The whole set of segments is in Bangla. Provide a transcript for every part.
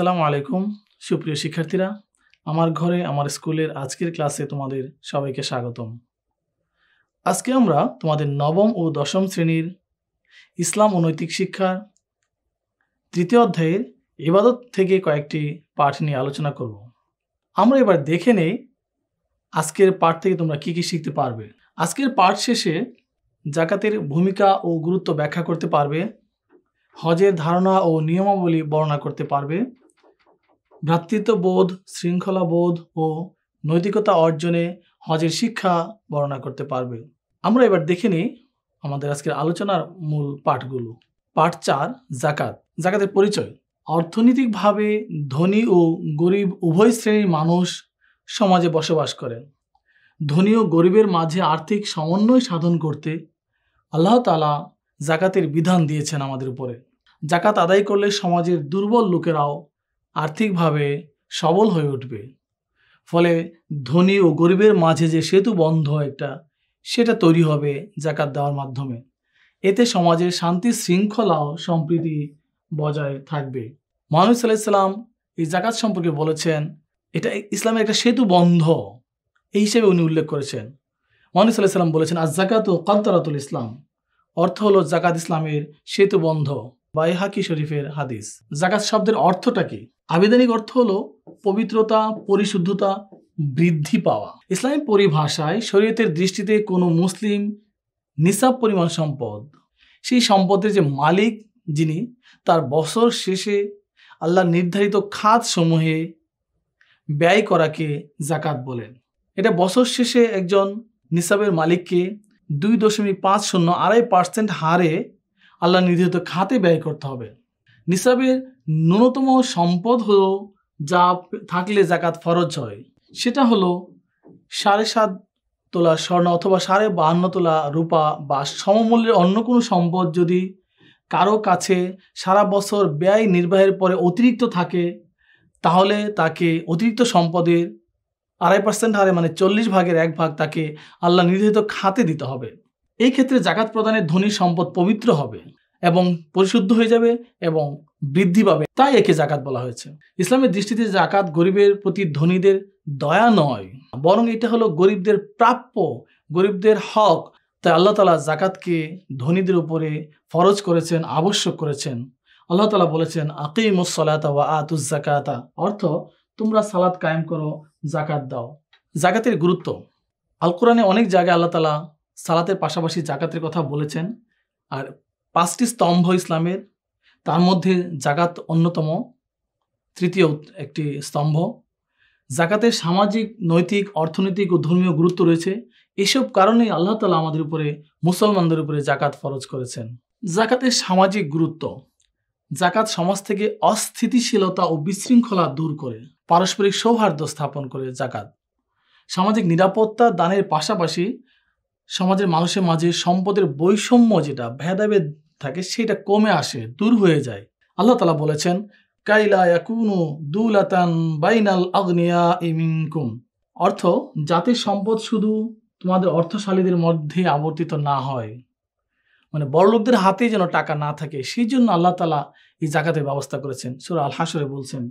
আসসালামু আলাইকুম সুপ্রিয় শিক্ষার্থীরা আমার ঘরে আমার স্কুলের আজকের ক্লাসে তোমাদের সবাইকে স্বাগতম আজকে আমরা তোমাদের নবম ও দশম শ্রেণীর ইসলাম ও নৈতিক শিক্ষার তৃতীয় অধ্যায়ের ইবাদত থেকে কয়েকটি পাঠ নিয়ে আলোচনা করব আমরা এবার দেখে নেই আজকের পাঠ থেকে তোমরা কি কি শিখতে পারবে আজকের পাঠ শেষে জাকাতের ভূমিকা ও গুরুত্ব ব্যাখ্যা করতে পারবে হজের ধারণা ও নিয়মাবলী বর্ণনা করতে পারবে ভ্রাতৃত্ববোধ শৃঙ্খলাবোধ ও নৈতিকতা অর্জনে হজের শিক্ষা বর্ণনা করতে পারবে আমরা এবার দেখে নিই আমাদের আজকের আলোচনার মূল পাঠগুলো পাঠ চার জাকাত জাকাতের পরিচয় অর্থনৈতিকভাবে ধনী ও গরিব উভয় শ্রেণীর মানুষ সমাজে বসবাস করেন ধনী ও গরিবের মাঝে আর্থিক সমন্বয় সাধন করতে আল্লাহ তালা জাকাতের বিধান দিয়েছেন আমাদের উপরে জাকাত আদায় করলে সমাজের দুর্বল লোকেরাও আর্থিকভাবে সবল হয়ে উঠবে ফলে ধনী ও গরিবের মাঝে যে সেতু বন্ধ একটা সেটা তৈরি হবে জাকাত দেওয়ার মাধ্যমে এতে সমাজে শান্তি শৃঙ্খলা ও সম্প্রীতি বজায় থাকবে মানুষ সাল্লাম এই জাকাত সম্পর্কে বলেছেন এটা ইসলামের একটা সেতু বন্ধ এই হিসেবে উনি উল্লেখ করেছেন মানুষ সাল্লাম বলেছেন আজ জাকাত ও কান্তারাতুল ইসলাম অর্থ হলো জাকাত ইসলামের সেতু বন্ধ বা বাইহাকি শরীফের হাদিস জাকাত শব্দের অর্থটা কি আবেদনিক অর্থ হলো পবিত্রতা পরিশুদ্ধতা বৃদ্ধি পাওয়া ইসলামী পরিভাষায় শরীয়তের দৃষ্টিতে কোনো মুসলিম নিসাব পরিমাণ সম্পদ সেই সম্পদের যে মালিক যিনি তার বছর শেষে আল্লাহ নির্ধারিত খাত সমূহে ব্যয় করাকে জাকাত বলেন এটা বছর শেষে একজন নিসাবের মালিককে দুই দশমিক পাঁচ শূন্য আড়াই পার্সেন্ট হারে আল্লাহ নির্ধারিত খাতে ব্যয় করতে হবে নিসাবের ন্যূনতম সম্পদ হল যা থাকলে জাকাত ফরজ হয় সেটা হলো সাড়ে সাত তোলা স্বর্ণ অথবা সাড়ে বাহান্ন তোলা রূপা বা সমমূল্যের অন্য কোনো সম্পদ যদি কারো কাছে সারা বছর ব্যয় নির্বাহের পরে অতিরিক্ত থাকে তাহলে তাকে অতিরিক্ত সম্পদের আড়াই পার্সেন্ট হারে মানে চল্লিশ ভাগের এক ভাগ তাকে আল্লাহ নির্ধারিত খাতে দিতে হবে এই ক্ষেত্রে জাকাত প্রদানের ধনী সম্পদ পবিত্র হবে এবং পরিশুদ্ধ হয়ে যাবে এবং বৃদ্ধি পাবে তাই একে জাকাত বলা হয়েছে ইসলামের দৃষ্টিতে জাকাত গরিবের প্রতি ধনীদের দয়া নয় বরং এটা হলো গরিবদের প্রাপ্য গরিবদের হক তাই আল্লাহ তালা জাকাতকে ধনীদের উপরে ফরজ করেছেন আবশ্যক করেছেন আল্লাহ তালা বলেছেন আকিমুসলাতা ওয়া আতুস জাকাতা অর্থ তোমরা সালাত কায়েম করো জাকাত দাও জাকাতের গুরুত্ব আল কোরআনে অনেক জায়গায় আল্লাহ তালা সালাতের পাশাপাশি জাকাতের কথা বলেছেন আর পাঁচটি স্তম্ভ ইসলামের তার মধ্যে জাকাত অন্যতম তৃতীয় একটি স্তম্ভ জাকাতের সামাজিক নৈতিক অর্থনৈতিক ও ধর্মীয় গুরুত্ব রয়েছে এসব কারণে আল্লাহ তালা আমাদের উপরে মুসলমানদের উপরে জাকাত ফরজ করেছেন জাকাতের সামাজিক গুরুত্ব জাকাত সমাজ থেকে অস্থিতিশীলতা ও বিশৃঙ্খলা দূর করে পারস্পরিক সৌহার্দ্য স্থাপন করে জাকাত সামাজিক নিরাপত্তা দানের পাশাপাশি সমাজের মানুষের মাঝে সম্পদের বৈষম্য যেটা ভেদাভেদ থাকে সেটা কমে আসে দূর হয়ে যায় আল্লাহ তালা বলেছেন দুলাতান বাইনাল অর্থ জাতির সম্পদ শুধু তোমাদের অর্থশালীদের মধ্যে আবর্তিত না হয় মানে বড়লোকদের হাতে যেন টাকা না থাকে সেই জন্য আল্লাহ তালা এই জাকাতের ব্যবস্থা করেছেন সুর আল হাসরে বলছেন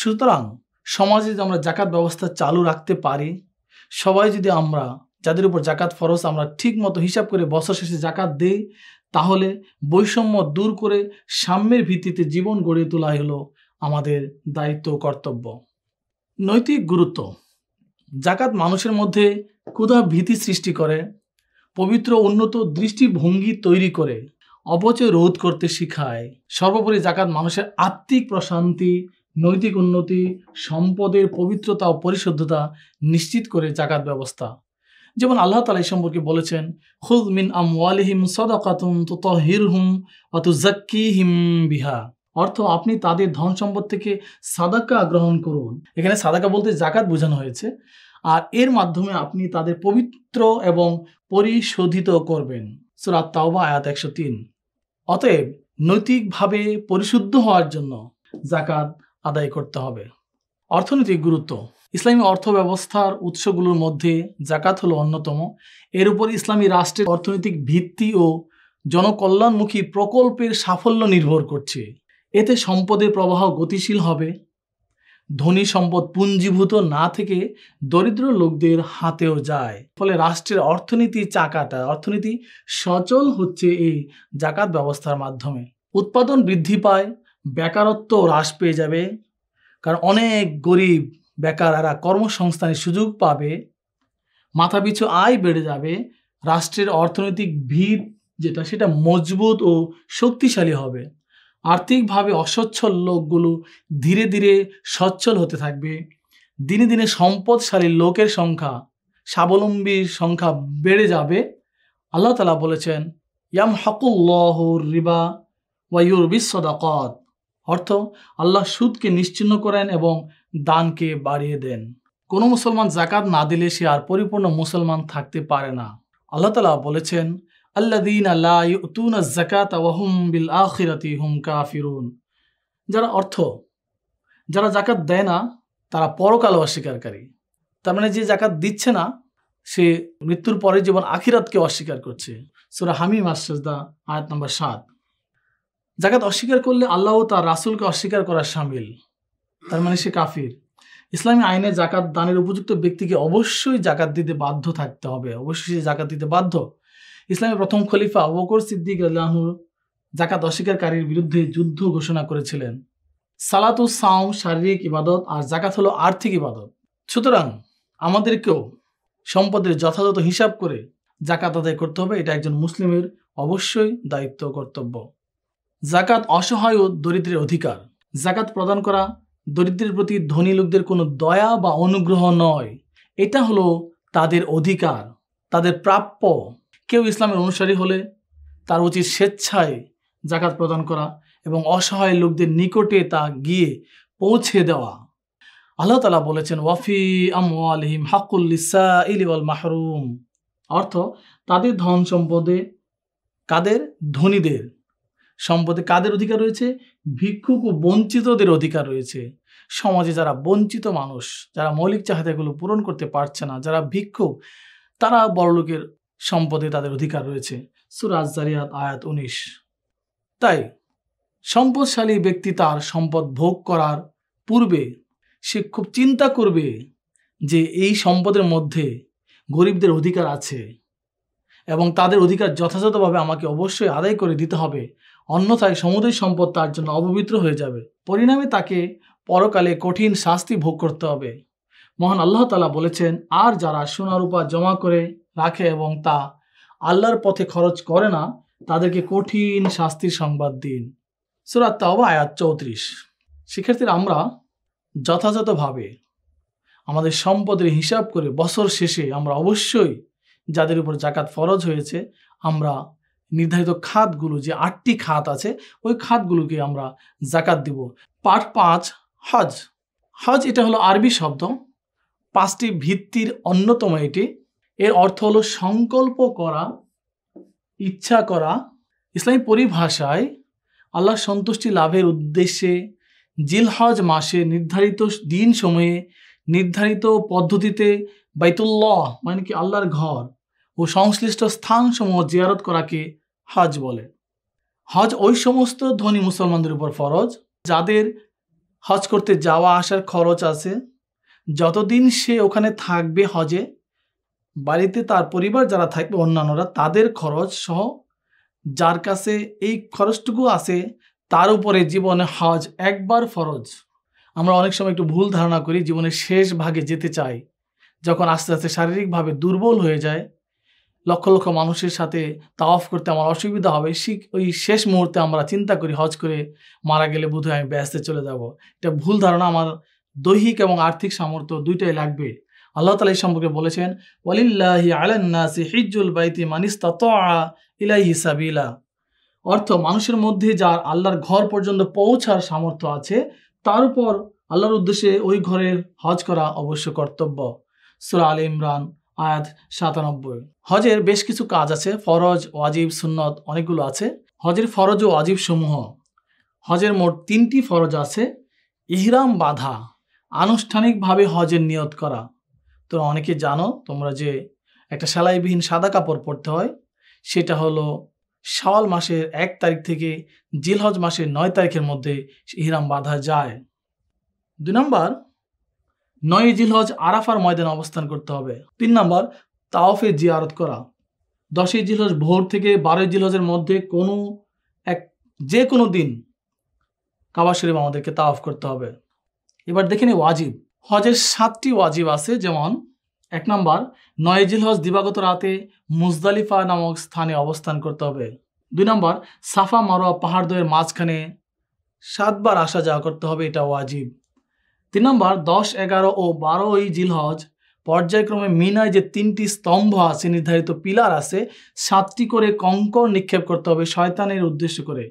সুতরাং সমাজে যদি আমরা জাকাত ব্যবস্থা চালু রাখতে পারি সবাই যদি আমরা যাদের উপর জাকাত ফরজ আমরা ঠিক মতো হিসাব করে বছর শেষে জাকাত দেই তাহলে বৈষম্য দূর করে সাম্যের ভিত্তিতে জীবন গড়ে তোলাই হলো আমাদের দায়িত্ব কর্তব্য নৈতিক গুরুত্ব জাকাত মানুষের মধ্যে ক্ষুধা ভীতি সৃষ্টি করে পবিত্র উন্নত দৃষ্টিভঙ্গি তৈরি করে অপচয় রোধ করতে শিখায় সর্বোপরি জাকাত মানুষের আত্মিক প্রশান্তি নৈতিক উন্নতি সম্পদের পবিত্রতা ও পরিশুদ্ধতা নিশ্চিত করে জাকাত ব্যবস্থা যেমন আল্লাহ তালা এই সম্পর্কে বলেছেন খুদ মিন আমওয়ালিহিম সদাকাতুম তুতহিরহুম অতু হিম বিহা অর্থ আপনি তাদের ধন সম্পদ থেকে সাদাকা গ্রহণ করুন এখানে সাদাকা বলতে জাকাত বোঝানো হয়েছে আর এর মাধ্যমে আপনি তাদের পবিত্র এবং পরিশোধিত করবেন সুরাত তাওবা আয়াত একশো তিন অতএব নৈতিকভাবে পরিশুদ্ধ হওয়ার জন্য জাকাত আদায় করতে হবে অর্থনৈতিক গুরুত্ব ইসলামী অর্থ ব্যবস্থার উৎসগুলোর মধ্যে জাকাত হলো অন্যতম এর উপর ইসলামী রাষ্ট্রের অর্থনৈতিক ভিত্তি ও জনকল্যাণমুখী প্রকল্পের সাফল্য নির্ভর করছে এতে সম্পদের প্রবাহ গতিশীল হবে ধনী সম্পদ পুঞ্জীভূত না থেকে দরিদ্র লোকদের হাতেও যায় ফলে রাষ্ট্রের অর্থনীতি চাকাটা অর্থনীতি সচল হচ্ছে এই জাকাত ব্যবস্থার মাধ্যমে উৎপাদন বৃদ্ধি পায় বেকারত্ব হ্রাস পেয়ে যাবে কারণ অনেক গরিব বেকারারা কর্মসংস্থানের সুযোগ পাবে মাথাপিছু আয় বেড়ে যাবে রাষ্ট্রের অর্থনৈতিক ভিত যেটা সেটা মজবুত ও শক্তিশালী হবে আর্থিকভাবে অসচ্ছল লোকগুলো ধীরে ধীরে সচ্ছল হতে থাকবে দিনে দিনে সম্পদশালী লোকের সংখ্যা স্বাবলম্বীর সংখ্যা বেড়ে যাবে আল্লাহ তালা বলেছেন ইয়াম হকুল্লাহ রিবা ওয়াইউর বিশ্বদাকত অর্থ আল্লাহ সুদকে নিশ্চিহ্ন করেন এবং দানকে বাড়িয়ে দেন কোনো মুসলমান জাকাত না দিলে সে আর পরিপূর্ণ মুসলমান থাকতে পারে না আল্লাহ তালা বলেছেন জাকাত বিল কাফিরুন যারা অর্থ যারা জাকাত দেয় না তারা পরকাল অস্বীকারী তার মানে যে জাকাত দিচ্ছে না সে মৃত্যুর পরে জীবন আখিরাতকে অস্বীকার করছে সুরা হামিম আশ্বাসদা আয়াত নম্বর সাত জাকাত অস্বীকার করলে আল্লাহ তার রাসুলকে অস্বীকার করার সামিল তার মানে সে কাফির ইসলামী আইনে জাকাত দানের উপযুক্ত ব্যক্তিকে অবশ্যই জাকাত দিতে বাধ্য থাকতে হবে অবশ্যই সে জাকাত দিতে বাধ্য ইসলামের প্রথম খলিফা বকর সিদ্দিক আল্লাহ জাকাত অস্বীকারীর বিরুদ্ধে যুদ্ধ ঘোষণা করেছিলেন সালাতু সাউম শারীরিক ইবাদত আর জাকাত হলো আর্থিক ইবাদত সুতরাং আমাদেরকেও সম্পদের যথাযথ হিসাব করে জাকাত আদায় করতে হবে এটা একজন মুসলিমের অবশ্যই দায়িত্ব কর্তব্য জাকাত অসহায় ও দরিদ্রের অধিকার জাকাত প্রদান করা দরিদ্রের প্রতি ধনী লোকদের কোনো দয়া বা অনুগ্রহ নয় এটা হলো তাদের অধিকার তাদের প্রাপ্য কেউ ইসলামের অনুসারী হলে তার উচিত স্বেচ্ছায় জাকাত প্রদান করা এবং অসহায় লোকদের নিকটে তা গিয়ে পৌঁছে দেওয়া আল্লাহ তালা বলেছেন ওয়াফি আমিম হাকুল্লিসা ইলিওয়াল মাহরুম অর্থ তাদের ধন সম্পদে কাদের ধনীদের সম্পদে কাদের অধিকার রয়েছে ভিক্ষুক ও বঞ্চিতদের অধিকার রয়েছে সমাজে যারা বঞ্চিত মানুষ যারা মৌলিক চাহিদাগুলো পূরণ করতে পারছে না যারা ভিক্ষুক তারা বড়লোকের সম্পদে তাদের অধিকার রয়েছে সুরাজ জারিয়াত আয়াত উনিশ তাই সম্পদশালী ব্যক্তি তার সম্পদ ভোগ করার পূর্বে সে খুব চিন্তা করবে যে এই সম্পদের মধ্যে গরিবদের অধিকার আছে এবং তাদের অধিকার যথাযথভাবে আমাকে অবশ্যই আদায় করে দিতে হবে অন্যথায় সমুদয় সম্পদ তার জন্য অপবিত্র হয়ে যাবে পরিণামে তাকে পরকালে কঠিন শাস্তি ভোগ করতে হবে মহান আল্লাহ তালা বলেছেন আর যারা সোনারূপা জমা করে রাখে এবং তা আল্লাহর পথে খরচ করে না তাদেরকে কঠিন শাস্তির সংবাদ দিন সুরাত তাওবা আয়াত চৌত্রিশ শিক্ষার্থীর আমরা যথাযথভাবে আমাদের সম্পদের হিসাব করে বছর শেষে আমরা অবশ্যই যাদের উপর জাকাত ফরজ হয়েছে আমরা নির্ধারিত খাতগুলো যে আটটি খাত আছে ওই খাতগুলোকে আমরা জাকাত দিব পার্ট পাঁচ হজ হজ এটা হলো আরবি শব্দ পাঁচটি ভিত্তির অন্যতম এটি এর অর্থ হলো সংকল্প করা ইচ্ছা করা ইসলামী পরিভাষায় আল্লাহ সন্তুষ্টি লাভের উদ্দেশ্যে জিলহজ মাসে নির্ধারিত দিন সময়ে নির্ধারিত পদ্ধতিতে বাইতুল্লাহ মানে কি আল্লাহর ঘর ও সংশ্লিষ্ট স্থানসমূহ জিয়ারত করাকে হজ বলে হজ ওই সমস্ত ধনী মুসলমানদের উপর ফরজ যাদের হজ করতে যাওয়া আসার খরচ আছে যতদিন সে ওখানে থাকবে হজে বাড়িতে তার পরিবার যারা থাকবে অন্যান্যরা তাদের খরচ সহ যার কাছে এই খরচটুকু আছে তার উপরে জীবনে হজ একবার ফরজ আমরা অনেক সময় একটু ভুল ধারণা করি জীবনের শেষ ভাগে যেতে চাই যখন আস্তে আস্তে শারীরিকভাবে দুর্বল হয়ে যায় লক্ষ লক্ষ মানুষের সাথে তাওয়াফ করতে আমার অসুবিধা হবে ওই শেষ মুহূর্তে আমরা চিন্তা করি হজ করে মারা গেলে বোধহয় আমি ব্যস্তে চলে যাব এটা ভুল ধারণা আমার দৈহিক এবং আর্থিক সামর্থ্য দুইটাই লাগবে আল্লাহ তালা এই সম্পর্কে বলেছেন ওয়ালিল্লাহি আলান্নাসি হিজুল বাইতি মানিস ইলাইহি সাবিলা অর্থ মানুষের মধ্যে যার আল্লাহর ঘর পর্যন্ত পৌঁছার সামর্থ্য আছে তার উপর আল্লাহর উদ্দেশ্যে ওই ঘরের হজ করা অবশ্য কর্তব্য সুরা আল ইমরান আয়াত সাতানব্বই হজের বেশ কিছু কাজ আছে ফরজ ওয়াজিব সুন্নত অনেকগুলো আছে হজের ফরজ ও ওয়াজিব সমূহ হজের মোট তিনটি ফরজ আছে ইহরাম বাধা আনুষ্ঠানিকভাবে হজের নিয়ত করা তোমরা অনেকে জানো তোমরা যে একটা সেলাইবিহীন সাদা কাপড় পরতে হয় সেটা হলো শাওয়াল মাসের এক তারিখ থেকে জিলহজ মাসের নয় তারিখের মধ্যে ইহরাম বাধা যায় দুই নম্বর নয় জিলহজ আরাফার ময়দানে অবস্থান করতে হবে তিন নম্বর তাওফে জিয়ারত করা দশই জিলহজ ভোর থেকে বারোই জিলহজের মধ্যে কোনো এক যে কোনো দিন কাবা শরীফ আমাদেরকে তাওফ করতে হবে এবার দেখে নিই ওয়াজিব হজের সাতটি ওয়াজিব আছে যেমন এক নম্বর নয় জিলহজ দিবাগত রাতে মুজদালিফা নামক স্থানে অবস্থান করতে হবে দুই নম্বর সাফা মারোয়া পাহাড়দ্বয়ের মাঝখানে সাতবার আসা যাওয়া করতে হবে এটা ওয়াজিব তিন নম্বর দশ এগারো ও বারোই জিলহজ পর্যায়ক্রমে মিনায় যে তিনটি স্তম্ভ আছে নির্ধারিত পিলার আছে সাতটি করে কঙ্কর নিক্ষেপ করতে হবে শয়তানের উদ্দেশ্য করে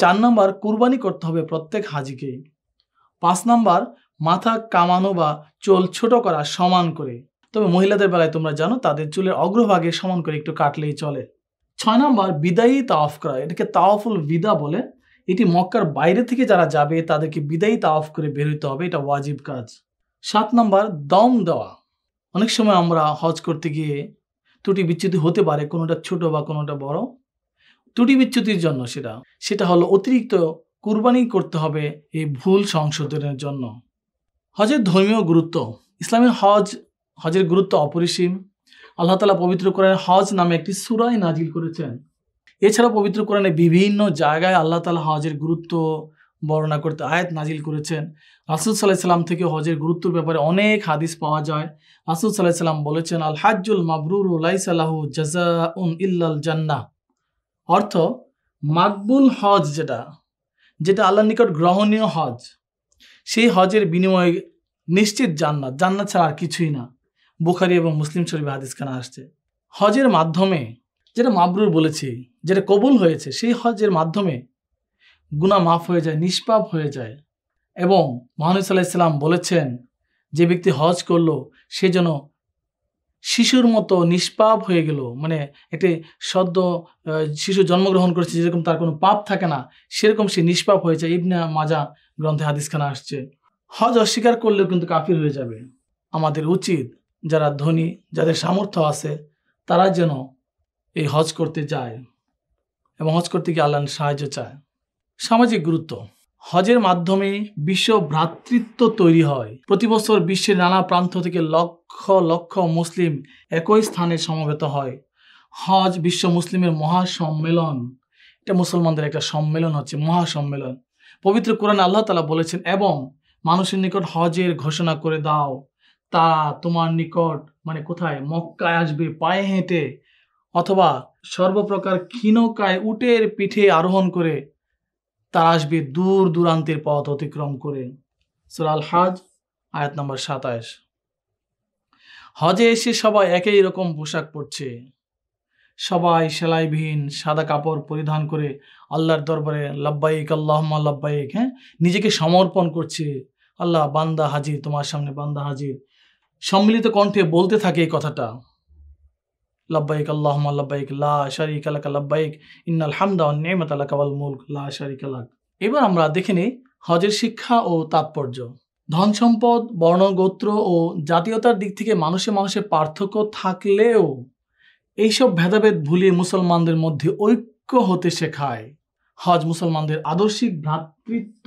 চার নম্বর কুরবানি করতে হবে প্রত্যেক হাজিকে পাঁচ নম্বর মাথা কামানো বা চোল ছোট করা সমান করে তবে মহিলাদের বেলায় তোমরা জানো তাদের চুলের অগ্রভাগে সমান করে একটু কাটলেই চলে ছয় নম্বর বিদায়ী তাওফ করা এটাকে তাওফুল বিদা বলে এটি মক্কার বাইরে থেকে যারা যাবে তাদেরকে বিদায়ী অফ করে বের হইতে হবে এটা ওয়াজিব কাজ সাত নম্বর দম দেওয়া অনেক সময় আমরা হজ করতে গিয়ে ত্রুটি বিচ্যুতি হতে পারে কোনোটা ছোট বা কোনোটা বড় ত্রুটি বিচ্যুতির জন্য সেটা সেটা হলো অতিরিক্ত কুরবানি করতে হবে এই ভুল সংশোধনের জন্য হজের ধর্মীয় গুরুত্ব ইসলামের হজ হজের গুরুত্ব অপরিসীম আল্লাহ তালা পবিত্র করেন হজ নামে একটি সুরায় নাজিল করেছেন এছাড়া পবিত্র কোরআনে বিভিন্ন জায়গায় আল্লাহ তালা হজের গুরুত্ব বর্ণনা করতে আয়াত নাজিল করেছেন রাসুল সাল্লাহ সাল্লাম থেকে হজের গুরুত্বর ব্যাপারে অনেক হাদিস পাওয়া যায় রাসুল সাল্লাহ সাল্লাম বলেছেন আল হাজুল মাবরুর উলাইসাল্লাহ জাজা উন ইল্লাল জান্না অর্থ মাকবুল হজ যেটা যেটা আল্লাহর নিকট গ্রহণীয় হজ সেই হজের বিনিময়ে নিশ্চিত জান্নাত জান্নাত ছাড়া আর কিছুই না বুখারি এবং মুসলিম শরীফ হাদিস খানা আসছে হজের মাধ্যমে যেটা মাবরুর বলেছি যেটা কবুল হয়েছে সেই হজের মাধ্যমে গুণা মাফ হয়ে যায় নিষ্পাপ হয়ে যায় এবং মহানুস ইসলাম বলেছেন যে ব্যক্তি হজ করলো সে যেন শিশুর মতো নিষ্পাপ হয়ে গেল মানে একটি সদ্য শিশু জন্মগ্রহণ করেছে যেরকম তার কোনো পাপ থাকে না সেরকম সে নিষ্পাপ হয়ে যায় ইবনা মাজা গ্রন্থে হাদিসখানা আসছে হজ অস্বীকার করলেও কিন্তু কাফির হয়ে যাবে আমাদের উচিত যারা ধনী যাদের সামর্থ্য আছে তারা যেন এই হজ করতে যায় এবং হজ করতে গিয়ে আল্লাহর সাহায্য চায় সামাজিক গুরুত্ব হজের মাধ্যমে বিশ্ব ভ্রাতৃত্ব তৈরি হয় প্রতি বছর বিশ্বের নানা প্রান্ত থেকে লক্ষ লক্ষ মুসলিম একই স্থানে সমবেত হয় হজ বিশ্ব মুসলিমের মহাসম্মেলন এটা মুসলমানদের একটা সম্মেলন হচ্ছে মহাসম্মেলন পবিত্র কোরআন আল্লাহ তালা বলেছেন এবং মানুষের নিকট হজের ঘোষণা করে দাও তা তোমার নিকট মানে কোথায় মক্কায় আসবে পায়ে হেঁটে অথবা সর্বপ্রকার ক্ষীণকায় উটের পিঠে আরোহণ করে তার আসবে দূর দূরান্তের পথ অতিক্রম করে সুরাল হাজ আয়াত নম্বর সাতাশ হজে এসে সবাই একই রকম পোশাক পরছে সবাই সেলাইবিহীন সাদা কাপড় পরিধান করে আল্লাহর দরবারে লাব্বাইক আল্লাহমা লাব্বাইক হ্যাঁ নিজেকে সমর্পণ করছে আল্লাহ বান্দা হাজির তোমার সামনে বান্দা হাজির সম্মিলিত কণ্ঠে বলতে থাকে এই কথাটা লব্বাইক আল্লাহমা লব্বাইক লা শারিক আলাকা লব্বাইক ইন্নাল হামদা নেমত আলাকা ওয়াল মুলক লা শারিক আলাক এবার আমরা দেখে নিই হজের শিক্ষা ও তাৎপর্য ধন সম্পদ বর্ণ গোত্র ও জাতীয়তার দিক থেকে মানুষে মানুষে পার্থক্য থাকলেও এইসব ভেদাভেদ ভুলিয়ে মুসলমানদের মধ্যে ঐক্য হতে শেখায় হজ মুসলমানদের আদর্শিক ভ্রাতৃত্ব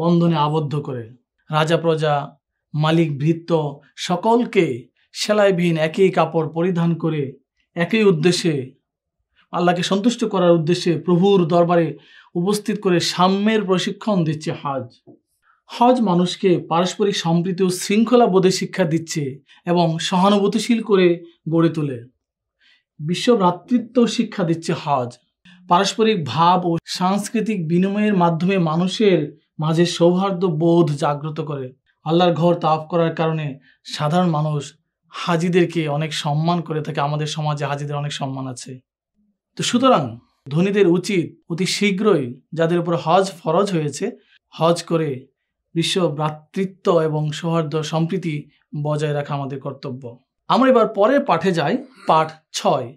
বন্ধনে আবদ্ধ করে রাজা প্রজা মালিক ভৃত্য সকলকে সেলাইবিহীন একই কাপড় পরিধান করে একই উদ্দেশ্যে আল্লাহকে সন্তুষ্ট করার উদ্দেশ্যে প্রভুর দরবারে উপস্থিত করে সাম্যের প্রশিক্ষণ দিচ্ছে হজ হজ মানুষকে পারস্পরিক সম্প্রীতি ও শৃঙ্খলা বোধে শিক্ষা দিচ্ছে এবং সহানুভূতিশীল করে গড়ে তোলে বিশ্বভ্রাতৃত্ব শিক্ষা দিচ্ছে হজ পারস্পরিক ভাব ও সাংস্কৃতিক বিনিময়ের মাধ্যমে মানুষের মাঝে সৌহার্দ্য বোধ জাগ্রত করে আল্লাহর ঘর তাফ করার কারণে সাধারণ মানুষ হাজিদেরকে অনেক সম্মান করে থাকে আমাদের সমাজে হাজিদের অনেক সম্মান আছে তো সুতরাং ধনীদের উচিত অতি শীঘ্রই যাদের উপর হজ ফরজ হয়েছে হজ করে বিশ্ব ভ্রাতৃত্ব এবং সৌহার্দ্য সম্প্রীতি বজায় রাখা আমাদের কর্তব্য আমরা এবার পরের পাঠে যাই পাঠ ছয়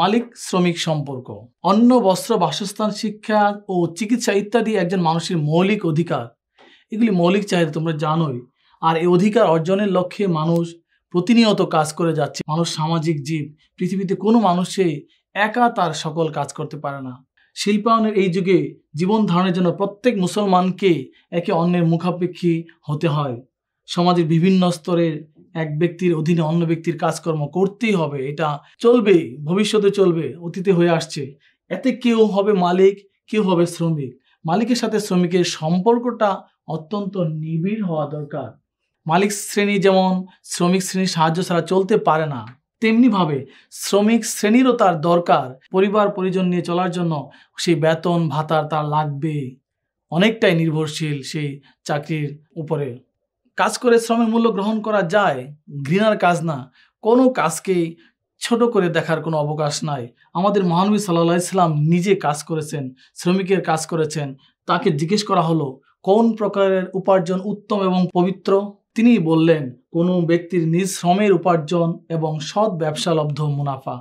মালিক শ্রমিক সম্পর্ক অন্ন বস্ত্র বাসস্থান শিক্ষা ও চিকিৎসা ইত্যাদি একজন মানুষের মৌলিক অধিকার এগুলি মৌলিক চাহিদা তোমরা জানোই আর এই অধিকার অর্জনের লক্ষ্যে মানুষ প্রতিনিয়ত কাজ করে যাচ্ছে মানুষ সামাজিক জীব পৃথিবীতে কোনো মানুষই একা তার সকল কাজ করতে পারে না শিল্পায়নের এই যুগে জীবন ধারণের জন্য প্রত্যেক মুসলমানকে একে অন্যের মুখাপেক্ষী হতে হয় সমাজের বিভিন্ন স্তরের এক ব্যক্তির অধীনে অন্য ব্যক্তির কাজকর্ম করতেই হবে এটা চলবে ভবিষ্যতে চলবে অতীতে হয়ে আসছে এতে কেউ হবে মালিক কেউ হবে শ্রমিক মালিকের সাথে শ্রমিকের সম্পর্কটা অত্যন্ত নিবিড় হওয়া দরকার মালিক শ্রেণী যেমন শ্রমিক শ্রেণীর সাহায্য ছাড়া চলতে পারে না তেমনিভাবে শ্রমিক শ্রেণীরও তার দরকার পরিবার পরিজন নিয়ে চলার জন্য সেই বেতন ভাতার তার লাগবে অনেকটাই নির্ভরশীল সেই চাকরির উপরে কাজ করে শ্রমের মূল্য গ্রহণ করা যায় ঘৃণার কাজ না কোনো কাজকেই ছোট করে দেখার কোনো অবকাশ নাই আমাদের মহানবী সাল্লা ইসলাম নিজে কাজ করেছেন শ্রমিকের কাজ করেছেন তাকে জিজ্ঞেস করা হলো কোন প্রকারের উপার্জন উত্তম এবং পবিত্র তিনি বললেন কোনো ব্যক্তির নিজ শ্রমের উপার্জন এবং সৎ ব্যবসালব্ধ মুনাফা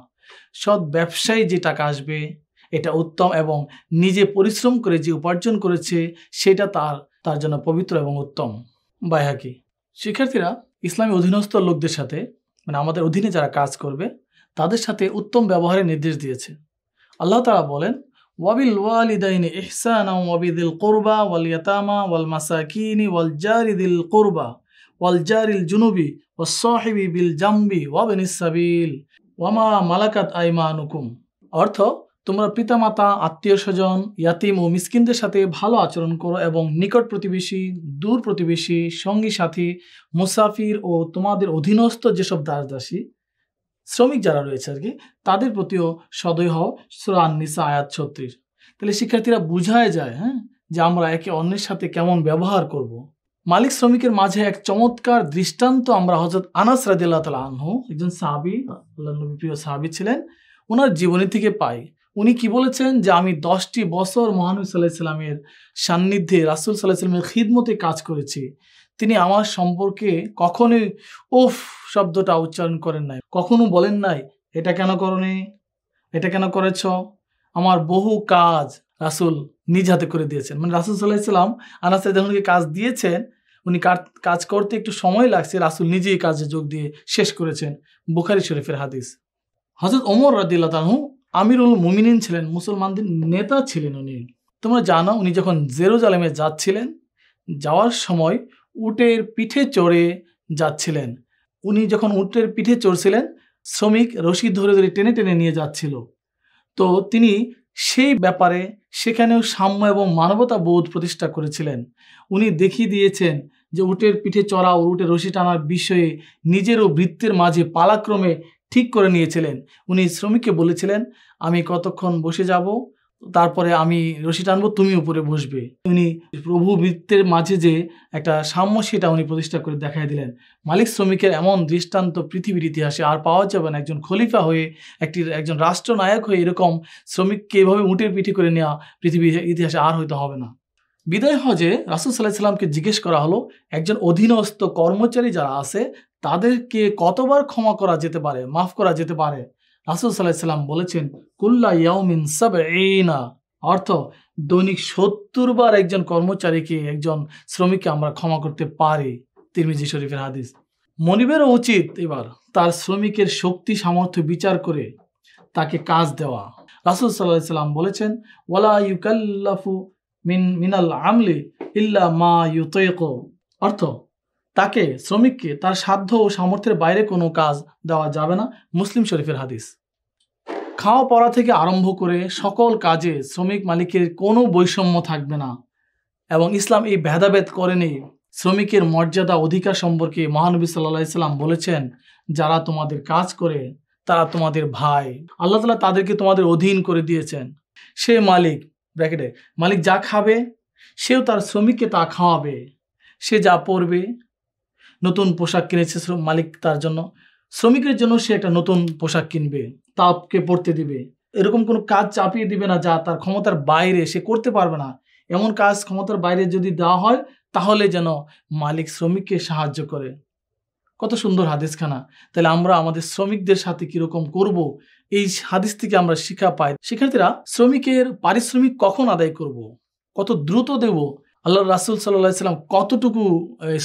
সৎ ব্যবসায় যে টাকা আসবে এটা উত্তম এবং নিজে পরিশ্রম করে যে উপার্জন করেছে সেটা তার তার জন্য পবিত্র এবং উত্তম বাইহাকি শিক্ষার্থীরা ইসলামী অধীনস্থ লোকদের সাথে মানে আমাদের অধীনে যারা কাজ করবে তাদের সাথে উত্তম ব্যবহারের নির্দেশ দিয়েছে আল্লাহ তারা বলেন ওয়াবিল ওয়ালিদাইন ইহসান ওয়াবিদিল কোরবা ওয়াল ইয়াতামা ওয়াল মাসাকিনি ওয়াল জারিদিল কোরবা ওয়ালজারিল জুনুবি ও সাহিবি বিল জাম্বি ওয়াবেন ইসাবিল ওয়ামা মালাকাত নুকুম অর্থ তোমরা পিতামাতা আত্মীয় স্বজন ইয়াতিম ও মিসকিনদের সাথে ভালো আচরণ করো এবং নিকট প্রতিবেশী দূর প্রতিবেশী সঙ্গী সাথী মুসাফির ও তোমাদের অধীনস্থ যেসব দাস দাসী শ্রমিক যারা রয়েছে আর কি তাদের প্রতিও সদয় হও সুরান নিসা আয়াত ছত্রিশ তাহলে শিক্ষার্থীরা বুঝায় যায় হ্যাঁ যে আমরা একে অন্যের সাথে কেমন ব্যবহার করব। মালিক শ্রমিকের মাঝে এক চমৎকার দৃষ্টান্ত আমরা হজরত আনাস রাজিল্লাহ তাল আনহু একজন সাহাবি আল্লাহ প্রিয় সাহাবি ছিলেন ওনার জীবনী থেকে পাই উনি কি বলেছেন যে আমি দশটি বছর মহানবী সাল্লাহ ইসলামের সান্নিধ্যে রাসুল সাল্লাহ ইসলামের খিদমতে কাজ করেছি তিনি আমার সম্পর্কে কখনোই ওফ শব্দটা উচ্চারণ করেন নাই কখনো বলেন নাই এটা কেন করনি এটা কেন করেছ আমার বহু কাজ রাসুল নিজ হাতে করে দিয়েছেন মানে রাসুল সাল্লাহ ইসলাম যখন কাজ দিয়েছেন উনি কাজ করতে একটু সময় লাগছে রাসুল নিজেই কাজে যোগ দিয়ে শেষ করেছেন বুখারি শরীফের হাদিস হজরত ওমর রদিল্লা তাহু আমিরুল মুমিনিন ছিলেন মুসলমানদের নেতা ছিলেন উনি তোমরা জানো উনি যখন জেরুজালেমে যাচ্ছিলেন যাওয়ার সময় উটের পিঠে চড়ে যাচ্ছিলেন উনি যখন উটের পিঠে চড়ছিলেন শ্রমিক রশি ধরে ধরে টেনে টেনে নিয়ে যাচ্ছিল তো তিনি সেই ব্যাপারে সেখানেও সাম্য এবং মানবতা বোধ প্রতিষ্ঠা করেছিলেন উনি দেখিয়ে দিয়েছেন যে উটের পিঠে চড়া ও উটের রশি টানার বিষয়ে নিজের ও বৃত্তের মাঝে পালাক্রমে ঠিক করে নিয়েছিলেন উনি শ্রমিককে বলেছিলেন আমি কতক্ষণ বসে যাব তারপরে আমি রশি টানবো তুমি উপরে বসবে উনি প্রভু বৃত্তের মাঝে যে একটা সাম্য সেটা উনি প্রতিষ্ঠা করে দেখাই দিলেন মালিক শ্রমিকের এমন দৃষ্টান্ত পৃথিবীর ইতিহাসে আর পাওয়া যাবে না একজন খলিফা হয়ে একটি একজন রাষ্ট্রনায়ক হয়ে এরকম শ্রমিককে এভাবে উঁটের পিঠে করে নেওয়া পৃথিবীর ইতিহাসে আর হয়তো হবে না বিদায় হজে রাসুল সাল্লাহ সাল্লামকে জিজ্ঞেস করা হলো একজন অধীনস্থ কর্মচারী যারা আছে তাদেরকে কতবার ক্ষমা করা যেতে পারে মাফ করা যেতে পারে রাসুল সাল্লাহিসাল্লাম বলেছেন কুল্লা ইয়াউমিন সাব এইনা অর্থ দৈনিক সত্তর বার একজন কর্মচারীকে একজন শ্রমিককে আমরা ক্ষমা করতে পারি তিরমিজি শরীফের হাদিস মনিবেরও উচিত এবার তার শ্রমিকের শক্তি সামর্থ্য বিচার করে তাকে কাজ দেওয়া রাসুল সাল্লাহ সাল্লাম বলেছেন ওয়ালা ইউকাল্লাফু মিন মিনাল আমলি ইল্লা মা ইউতৈক অর্থ তাকে শ্রমিককে তার সাধ্য ও সামর্থ্যের বাইরে কোনো কাজ দেওয়া যাবে না মুসলিম শরীফের হাদিস খাওয়া পড়া থেকে আরম্ভ করে সকল কাজে শ্রমিক মালিকের কোনো বৈষম্য থাকবে না এবং ইসলাম এই ভেদাভেদ করেনি শ্রমিকের মর্যাদা অধিকার সম্পর্কে মহানবী সাল্লা ইসলাম বলেছেন যারা তোমাদের কাজ করে তারা তোমাদের ভাই আল্লাহ তালা তাদেরকে তোমাদের অধীন করে দিয়েছেন সে মালিক ব্র্যাকেটে মালিক যা খাবে সেও তার শ্রমিককে তা খাওয়াবে সে যা পরবে নতুন পোশাক কিনেছে মালিক তার জন্য শ্রমিকের জন্য সে একটা নতুন পোশাক কিনবে তাপকে পড়তে দিবে এরকম কোনো কাজ চাপিয়ে দিবে না যা তার ক্ষমতার বাইরে সে করতে পারবে না এমন কাজ ক্ষমতার বাইরে যদি দেওয়া হয় তাহলে যেন মালিক শ্রমিককে সাহায্য করে কত সুন্দর হাদিসখানা তাহলে আমরা আমাদের শ্রমিকদের সাথে কীরকম করব এই হাদিস থেকে আমরা শিক্ষা পাই শিক্ষার্থীরা শ্রমিকের পারিশ্রমিক কখন আদায় করব। কত দ্রুত দেব আল্লাহ রাসুল সাল্লাহ সাল্লাম কতটুকু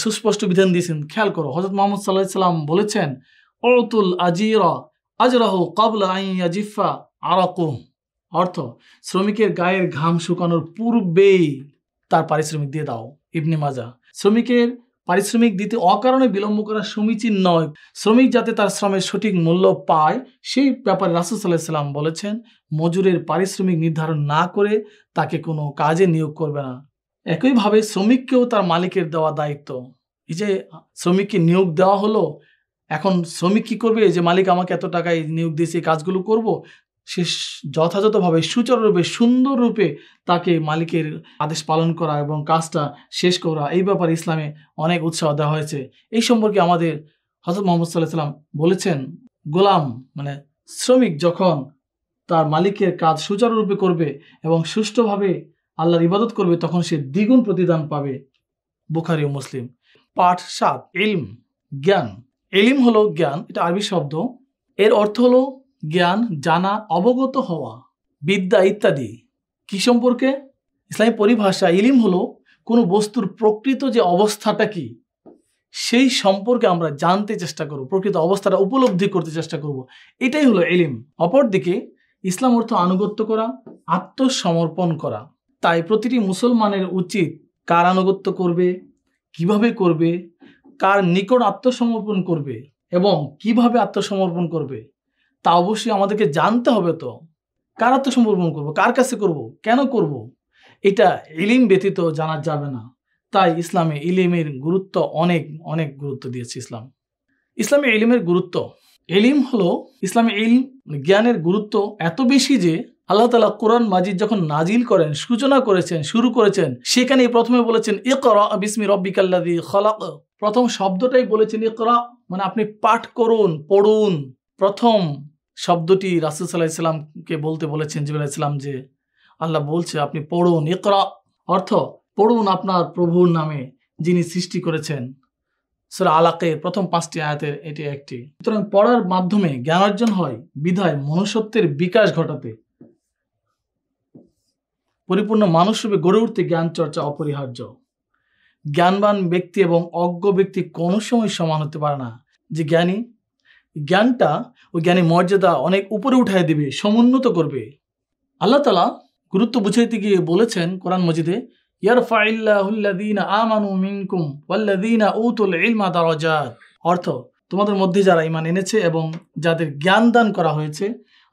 সুস্পষ্ট বিধান দিয়েছেন খেয়াল করো হজরত মোহাম্মদ সাল্লাহ সাল্লাম বলেছেন অতুল আজিরা আজরাহু কাবলা আইয়া আজিফা আরাকুম অর্থ শ্রমিকের গায়ের ঘাম শুকানোর পূর্বেই তার পারিশ্রমিক দিয়ে দাও ইবনে মাজা শ্রমিকের পারিশ্রমিক দিতে অকারণে বিলম্ব করা সমীচীন নয় শ্রমিক যাতে তার শ্রমের সঠিক মূল্য পায় সেই ব্যাপারে রাসুসাল্লাহ সাল্লাম বলেছেন মজুরের পারিশ্রমিক নির্ধারণ না করে তাকে কোনো কাজে নিয়োগ করবে না একইভাবে শ্রমিককেও তার মালিকের দেওয়া দায়িত্ব এই যে শ্রমিককে নিয়োগ দেওয়া হলো এখন শ্রমিক কি করবে যে মালিক আমাকে এত টাকায় নিয়োগ দিয়েছে এই কাজগুলো করব সে যথাযথভাবে সুচারুরূপে সুন্দররূপে তাকে মালিকের আদেশ পালন করা এবং কাজটা শেষ করা এই ব্যাপারে ইসলামে অনেক উৎসাহ দেওয়া হয়েছে এই সম্পর্কে আমাদের হজরত মোহাম্মদ সাল্লাহ সাল্লাম বলেছেন গোলাম মানে শ্রমিক যখন তার মালিকের কাজ সুচারুরূপে করবে এবং সুষ্ঠুভাবে আল্লাহর ইবাদত করবে তখন সে দ্বিগুণ প্রতিদান পাবে বুখারি ও মুসলিম পাঠ সাত ইলম জ্ঞান এলিম হলো জ্ঞান এটা আরবি শব্দ এর অর্থ হলো জ্ঞান জানা অবগত হওয়া বিদ্যা ইত্যাদি কি সম্পর্কে ইসলামী পরিভাষা ইলিম হলো কোনো বস্তুর প্রকৃত যে অবস্থাটা কি সেই সম্পর্কে আমরা জানতে চেষ্টা করব প্রকৃত অবস্থাটা উপলব্ধি করতে চেষ্টা করব এটাই হলো এলিম অপরদিকে ইসলাম অর্থ আনুগত্য করা আত্মসমর্পণ করা তাই প্রতিটি মুসলমানের উচিত কার আনুগত্য করবে কিভাবে করবে কার নিকট আত্মসমর্পণ করবে এবং কিভাবে আত্মসমর্পণ করবে তা অবশ্যই আমাদেরকে জানতে হবে তো কার আত্মসমর্পণ করব কার কাছে করব কেন করব এটা ইলিম ব্যতীত জানা যাবে না তাই ইসলামে ইলিমের গুরুত্ব অনেক অনেক গুরুত্ব দিয়েছে ইসলাম ইসলামে ইলিমের গুরুত্ব এলিম হলো ইসলামে ইলম মানে জ্ঞানের গুরুত্ব এত বেশি যে আল্লাহ তালা কোরআন মাজিদ যখন নাজিল করেন সূচনা করেছেন শুরু করেছেন সেখানে প্রথমে বলেছেন এ কর বিসমি রব্বিকাল্লাদি খলাক প্রথম শব্দটাই বলেছেন ইকরা মানে আপনি পাঠ করুন পড়ুন প্রথম শব্দটি রাসুল সাল্লাহ ইসলামকে বলতে বলেছেন জিবুল্লাহ ইসলাম যে আল্লাহ বলছে আপনি পড়ুন ইকরা অর্থ পড়ুন আপনার প্রভুর নামে যিনি সৃষ্টি করেছেন সর আলাকের প্রথম পাঁচটি আয়াতের এটি একটি সুতরাং পড়ার মাধ্যমে জ্ঞান অর্জন হয় বিধায় মনুষ্যত্বের বিকাশ ঘটাতে পরিপূর্ণ রূপে গড়ে উঠতে জ্ঞান চর্চা অপরিহার্য জ্ঞানবান ব্যক্তি এবং অজ্ঞ ব্যক্তি কোনো সময় সমান হতে পারে না যে জ্ঞানী জ্ঞানটা ওই জ্ঞানী মর্যাদা অনেক উপরে উঠায় দেবে সমুন্নত করবে আল্লাহ তালা গুরুত্ব বুঝাইতে গিয়ে বলেছেন কোরআন মজিদে অর্থ তোমাদের মধ্যে যারা ইমান এনেছে এবং যাদের জ্ঞান দান করা হয়েছে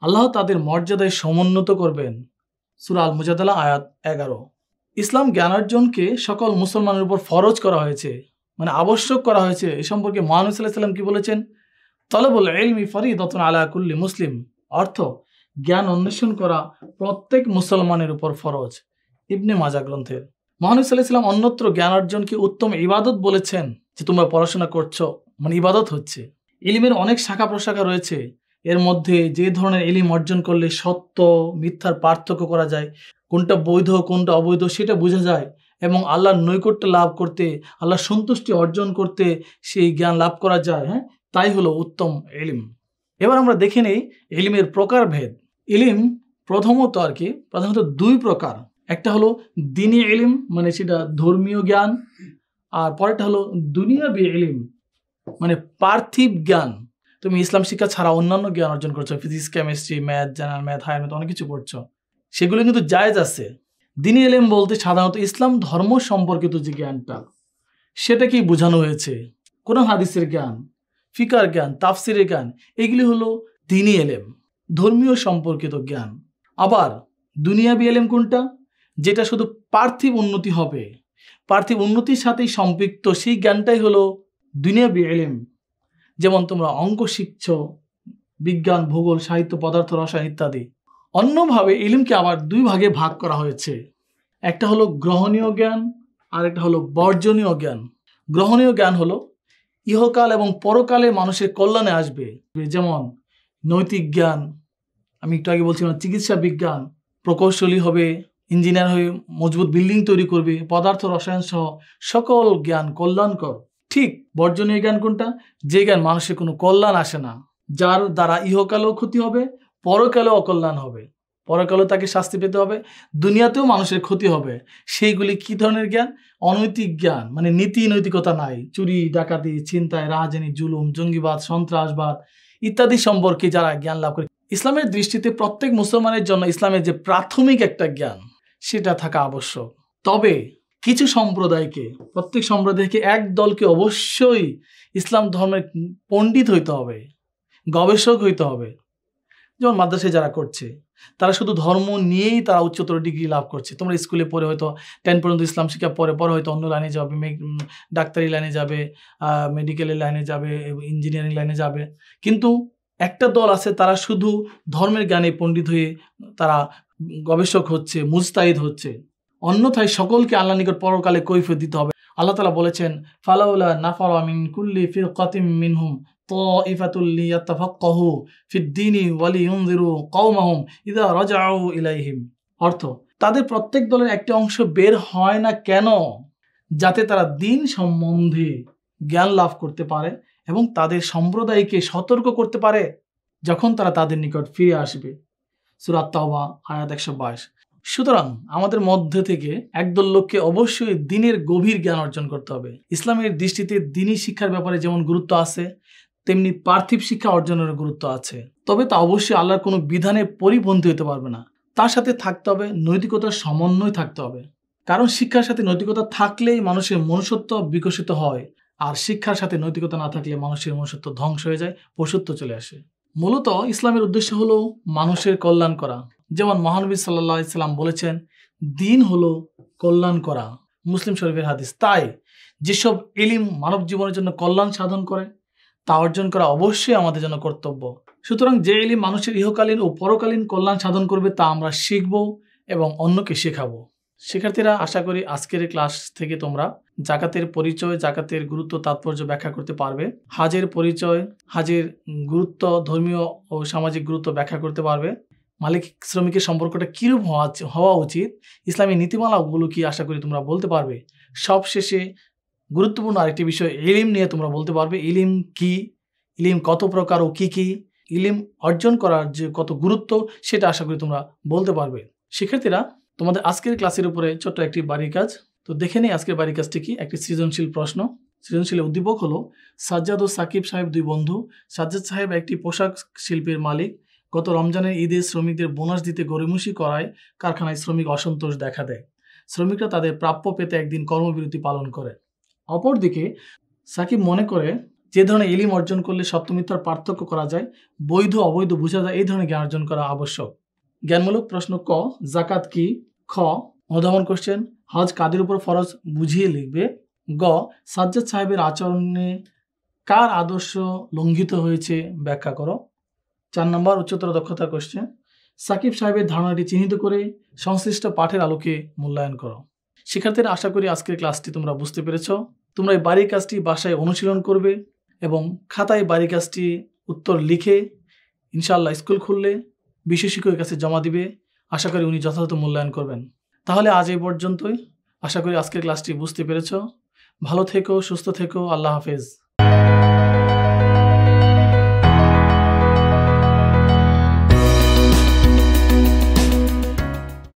আল্লাহ তাদের মর্যাদায় সমুন্নত করবেন সুরাল মুজাদালা আয়াত এগারো ইসলাম জ্ঞানার্জনকে সকল মুসলমানের উপর ফরজ করা হয়েছে মানে আবশ্যক করা হয়েছে এ সম্পর্কে মহানুস সাল্লাম কি বলেছেন তলবুল এলমি ফরিদতন আলা কুল্লি মুসলিম অর্থ জ্ঞান অন্বেষণ করা প্রত্যেক মুসলমানের উপর ফরজ ইবনে মাজা গ্রন্থের মহানুস সাল্লাম অন্যত্র জ্ঞান অর্জনকে উত্তম ইবাদত বলেছেন যে তোমরা পড়াশোনা করছো মানে ইবাদত হচ্ছে ইলিমের অনেক শাখা প্রশাখা রয়েছে এর মধ্যে যে ধরনের ইলিম অর্জন করলে সত্য মিথ্যার পার্থক্য করা যায় কোনটা বৈধ কোনটা অবৈধ সেটা বোঝা যায় এবং আল্লাহর নৈকট্য লাভ করতে আল্লাহর সন্তুষ্টি অর্জন করতে সেই জ্ঞান লাভ করা যায় হ্যাঁ তাই হলো উত্তম এলিম এবার আমরা দেখে নেই এলিমের প্রকারভেদ এলিম প্রথমত আর কি প্রধানত দুই প্রকার একটা হলো দিনী এলিম মানে সেটা ধর্মীয় জ্ঞান আর পরেরটা হলো দুনিয়াবি এলিম মানে পার্থিব জ্ঞান তুমি ইসলাম শিক্ষা ছাড়া অন্যান্য জ্ঞান অর্জন করছো physics chemistry math general math higher math অনেক কিছু করছো সেগুলো কিন্তু জায়জ আছে দিন এলেম বলতে সাধারণত ইসলাম ধর্ম সম্পর্কিত যে জ্ঞানটা সেটাকেই বোঝানো হয়েছে কোন হাদিসের জ্ঞান ফিকার জ্ঞান তাফসিরের জ্ঞান এগুলি হলো দিনী এলেম ধর্মীয় সম্পর্কিত জ্ঞান আবার দুনিয়াবি এলেম কোনটা যেটা শুধু পার্থিব উন্নতি হবে পার্থিব উন্নতির সাথেই সম্পৃক্ত সেই জ্ঞানটাই হলো দুনিয়াবি এলেম যেমন তোমরা অঙ্ক শিখছ বিজ্ঞান ভূগোল সাহিত্য পদার্থ রসায়ন ইত্যাদি অন্যভাবে ইলিমকে আবার দুই ভাগে ভাগ করা হয়েছে একটা হলো গ্রহণীয় জ্ঞান আর একটা হলো বর্জনীয় জ্ঞান গ্রহণীয় জ্ঞান হলো ইহকাল এবং পরকালে মানুষের কল্যাণে আসবে যেমন নৈতিক জ্ঞান আমি একটু আগে বলছিলাম চিকিৎসা বিজ্ঞান প্রকৌশলী হবে ইঞ্জিনিয়ার হয়ে মজবুত বিল্ডিং তৈরি করবে পদার্থ রসায়ন সহ সকল জ্ঞান কল্যাণকর ঠিক বর্জনীয় জ্ঞান কোনটা যে জ্ঞান মানুষের কোনো কল্যাণ আসে না যার দ্বারা ইহকালেও ক্ষতি হবে পরকালে অকল্যাণ হবে পরকালে তাকে শাস্তি পেতে হবে দুনিয়াতেও মানুষের ক্ষতি হবে সেইগুলি কি ধরনের জ্ঞান অনৈতিক জ্ঞান মানে নীতি নৈতিকতা নাই চুরি ডাকাতি চিন্তায় রাজনী জুলুম জঙ্গিবাদ সন্ত্রাসবাদ ইত্যাদি সম্পর্কে যারা জ্ঞান লাভ করে ইসলামের দৃষ্টিতে প্রত্যেক মুসলমানের জন্য ইসলামের যে প্রাথমিক একটা জ্ঞান সেটা থাকা আবশ্যক তবে কিছু সম্প্রদায়কে প্রত্যেক সম্প্রদায়কে এক দলকে অবশ্যই ইসলাম ধর্মের পণ্ডিত হইতে হবে গবেষক হইতে হবে যেমন মাদ্রাসায় যারা করছে তারা শুধু ধর্ম নিয়েই তারা উচ্চতর ডিগ্রি লাভ করছে তোমরা স্কুলে পড়ে হয়তো টেন পর্যন্ত ইসলাম শিক্ষা পরে পরে হয়তো অন্য লাইনে যাবে ডাক্তারি লাইনে যাবে মেডিকেলের লাইনে যাবে ইঞ্জিনিয়ারিং লাইনে যাবে কিন্তু একটা দল আছে তারা শুধু ধর্মের জ্ঞানে পণ্ডিত হয়ে তারা গবেষক হচ্ছে মুস্তাহিদ হচ্ছে অন্যথায় সকলকে আল্লাহ নিকট পরকালে কৈফ দিতে হবে আল্লাহ তালা বলেছেন ফালাউলা নাফার মিন কুল্লি ফির কাতিম মিনহুম ওয়ালি ইদা অর্থ তাদের প্রত্যেক দলের একটি অংশ বের হয় না কেন যাতে তারা দিন সম্বন্ধে জ্ঞান লাভ করতে পারে এবং তাদের সম্প্রদায়কে সতর্ক করতে পারে যখন তারা তাদের নিকট ফিরে আসবে সুরাত আয়াত একশো বাইশ সুতরাং আমাদের মধ্যে থেকে একদল লোককে অবশ্যই দিনের গভীর জ্ঞান অর্জন করতে হবে ইসলামের দৃষ্টিতে দিনী শিক্ষার ব্যাপারে যেমন গুরুত্ব আছে তেমনি পার্থিব শিক্ষা অর্জনের গুরুত্ব আছে তবে তা অবশ্যই আল্লাহর কোনো বিধানে পরিপন্থী হতে পারবে না তার সাথে থাকতে হবে নৈতিকতার সমন্বয় থাকতে হবে কারণ শিক্ষার সাথে নৈতিকতা থাকলেই মানুষের মনুষ্যত্ব বিকশিত হয় আর শিক্ষার সাথে নৈতিকতা না থাকলে মানুষের মনুষ্যত্ব ধ্বংস হয়ে যায় পশুত্ব চলে আসে মূলত ইসলামের উদ্দেশ্য হলো মানুষের কল্যাণ করা যেমন মহানবী সাল্লাহ ইসলাম বলেছেন দিন হলো কল্যাণ করা মুসলিম শরীফের হাদিস তাই যেসব এলিম মানব জীবনের জন্য কল্যাণ সাধন করে তা অর্জন করা অবশ্যই আমাদের জন্য কর্তব্য সুতরাং যে এলিম মানুষের ইহকালীন ও পরকালীন কল্যাণ সাধন করবে তা আমরা শিখব এবং অন্যকে শেখাবো শিক্ষার্থীরা আশা করি আজকের ক্লাস থেকে তোমরা জাকাতের পরিচয় জাকাতের গুরুত্ব তাৎপর্য ব্যাখ্যা করতে পারবে হাজের পরিচয় হাজের গুরুত্ব ধর্মীয় ও সামাজিক গুরুত্ব ব্যাখ্যা করতে পারবে মালিক শ্রমিকের সম্পর্কটা কীরূপ হওয়া হওয়া উচিত ইসলামী নীতিমালাগুলো কি আশা করি তোমরা বলতে পারবে সবশেষে গুরুত্বপূর্ণ আরেকটি বিষয় ইলিম নিয়ে তোমরা বলতে পারবে ইলিম কি ইলিম কত প্রকার ও কি কি ইলিম অর্জন করার যে কত গুরুত্ব সেটা আশা করি তোমরা বলতে পারবে শিক্ষার্থীরা তোমাদের আজকের ক্লাসের উপরে ছোট্ট একটি বাড়ির কাজ তো দেখে নিই আজকের বাড়ির কাজটি কি একটি সৃজনশীল প্রশ্ন সৃজনশীল উদ্দীপক হলো সাজ্জাদ ও সাকিব সাহেব দুই বন্ধু সাজ্জাদ সাহেব একটি পোশাক শিল্পের মালিক গত রমজানের ঈদে শ্রমিকদের বোনাস দিতে গরিমুষি করায় কারখানায় শ্রমিক অসন্তোষ দেখা দেয় শ্রমিকরা তাদের প্রাপ্য পেতে একদিন কর্মবিরতি পালন করে অপরদিকে সাকিব মনে করে যে ধরনের ইলিম অর্জন করলে সপ্তমিত্র পার্থক্য করা যায় বৈধ অবৈধ বোঝা যায় এই ধরনের জ্ঞান অর্জন করা আবশ্যক জ্ঞানমূলক প্রশ্ন ক জাকাত কি খ অধাবন কোশ্চেন হজ কাদের উপর ফরজ বুঝিয়ে লিখবে গ সাজ্জাদ সাহেবের আচরণে কার আদর্শ লঙ্ঘিত হয়েছে ব্যাখ্যা করো চার নম্বর উচ্চতর দক্ষতা কোশ্চেন সাকিব সাহেবের ধারণাটি চিহ্নিত করে সংশ্লিষ্ট পাঠের আলোকে মূল্যায়ন করো শিক্ষার্থীরা আশা করি আজকের ক্লাসটি তোমরা বুঝতে পেরেছ তোমরা এই বাড়ির কাজটি বাসায় অনুশীলন করবে এবং খাতায় বাড়ির কাজটি উত্তর লিখে ইনশাআল্লাহ স্কুল খুললে বিশ্ব শিক্ষকের কাছে জমা দিবে আশা করি উনি যথাযথ মূল্যায়ন করবেন তাহলে আজ এই পর্যন্তই আশা করি আজকের ক্লাসটি বুঝতে পেরেছ ভালো থেকো সুস্থ থেকো আল্লাহ হাফেজ